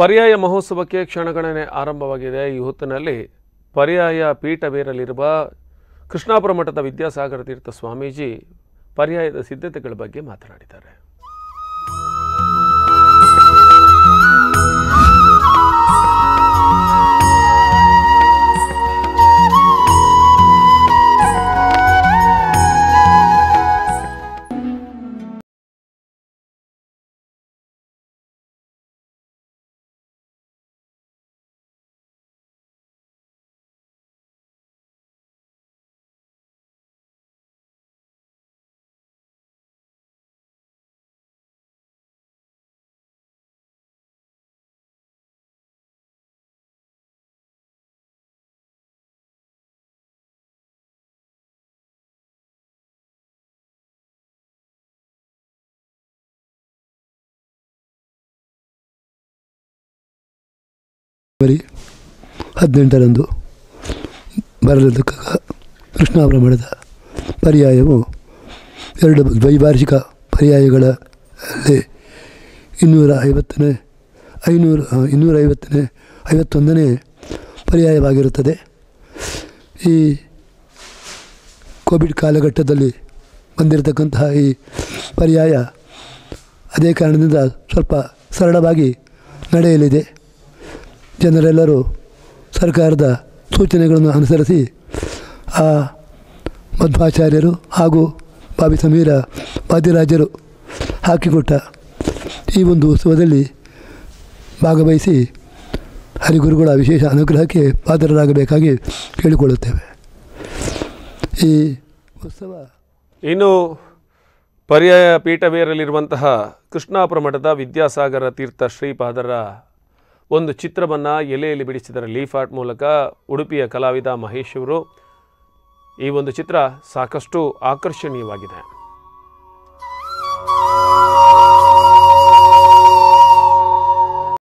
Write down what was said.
ಪರ್ಯಾಯ ಮಹೋತ್ಸವಕ್ಕೆ ಕ್ಷಣಗಣನೆ ಆರಂಭವಾಗಿದೆ ಈ ಹೊತ್ತಿನಲ್ಲಿ ಪರ್ಯಾಯ ಬೀರಲಿರುವ ಕೃಷ್ಣಾಪುರ ಮಠದ ವಿದ್ಯಾಸಾಗರ ತೀರ್ಥ ಸ್ವಾಮೀಜಿ ಪರ್ಯಾಯದ ಸಿದ್ಧತೆಗಳ ಬಗ್ಗೆ ಮಾತನಾಡಿದ್ದಾರೆ ಬರಿ ಹದಿನೆಂಟರಂದು ಬರಲಿದ್ದ ಕೃಷ್ಣಾಭ್ರಮಣದ ಪರ್ಯಾಯವು ಎರಡು ದ್ವೈವಾರ್ಷಿಕ ಪರ್ಯಾಯಗಳಲ್ಲಿ ಇನ್ನೂರ ಐವತ್ತನೇ ಐನೂರು ಇನ್ನೂರ ಐವತ್ತನೇ ಐವತ್ತೊಂದನೇ ಪರ್ಯಾಯವಾಗಿರುತ್ತದೆ ಈ ಕೋವಿಡ್ ಕಾಲಘಟ್ಟದಲ್ಲಿ ಬಂದಿರತಕ್ಕಂತಹ ಈ ಪರ್ಯಾಯ ಅದೇ ಕಾರಣದಿಂದ ಸ್ವಲ್ಪ ಸರಳವಾಗಿ ನಡೆಯಲಿದೆ ಜನರೆಲ್ಲರೂ ಸರ್ಕಾರದ ಸೂಚನೆಗಳನ್ನು ಅನುಸರಿಸಿ ಆ ಮಧ್ವಾಚಾರ್ಯರು ಹಾಗೂ ಬಾಬಿ ಸಮೀರ ವಾದ್ಯರಾಜರು ಹಾಕಿಕೊಟ್ಟ ಈ ಒಂದು ಉತ್ಸವದಲ್ಲಿ ಭಾಗವಹಿಸಿ ಹರಿಗುರುಗಳ ವಿಶೇಷ ಅನುಗ್ರಹಕ್ಕೆ ಪಾತ್ರರಾಗಬೇಕಾಗಿ ಕೇಳಿಕೊಳ್ಳುತ್ತೇವೆ ಈ ಉತ್ಸವ ಇನ್ನು ಪರ್ಯಾಯ ಪೀಠವೇರಲಿರುವಂತಹ ಕೃಷ್ಣಾಪುರ ಮಠದ ವಿದ್ಯಾಸಾಗರ ತೀರ್ಥ ಶ್ರೀಪಾದರ ಒಂದು ಚಿತ್ರವನ್ನು ಎಲೆಯಲ್ಲಿ ಬಿಡಿಸಿದ್ದಾರೆ ಲೀಫ್ ಆರ್ಟ್ ಮೂಲಕ ಉಡುಪಿಯ ಕಲಾವಿದ ಮಹೇಶ್ ಅವರು ಈ ಒಂದು ಚಿತ್ರ ಸಾಕಷ್ಟು ಆಕರ್ಷಣೀಯವಾಗಿದೆ